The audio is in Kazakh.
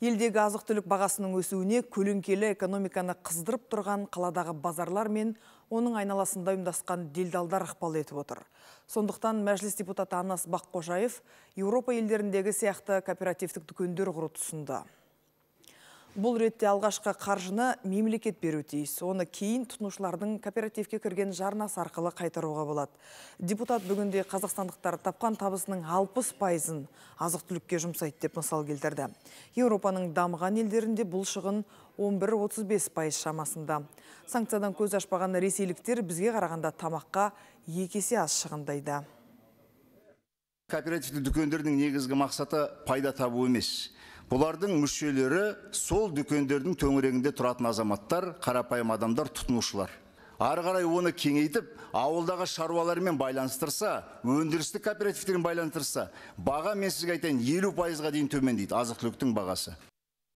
Елдегі азық түлік бағасының өсуіне көлеңкелі экономиканы қыздырып тұрған қаладағы базарлар мен оның айналасында ұйымдасқан делдалдар ықпал етіп отыр. Сондықтан мәжіліс депутаты Анас Баққожаев Еуропа елдеріндегі сияқты кооперативтік дүкендер құруды ұсынды Бұл ретте алғашқа қаржыны мемлекет беру тиіс. Оны кейін тұтынушылардың кооперативке кірген жарнасы арқылы қайтаруға болады. Депутат бүгінде қазақстандықтар тапқан табысының 60 пайызын азық түлікке жұмсайды деп мысал келтірді. Еуропаның дамыған елдерінде бұл шығын 11-35 пайыз шамасында. Санкциядан көз ашпаған ресейліктер бізге қарағанда тамаққа екесе аз шығындайды. Кооперативті дүкендердің негізгі мақсаты пайда табу емес бұлардың мүшелері сол дүкендердің төңірегінде тұратын азаматтар қарапайым адамдар тұтынушылар ары қарай оны кеңейтіп ауылдағы шаруалармен байланыстырса өндірістік кооперативтермен байланыстырса баға мен сізге айтайын елу пайызға дейін төмендейді азық түліктің бағасы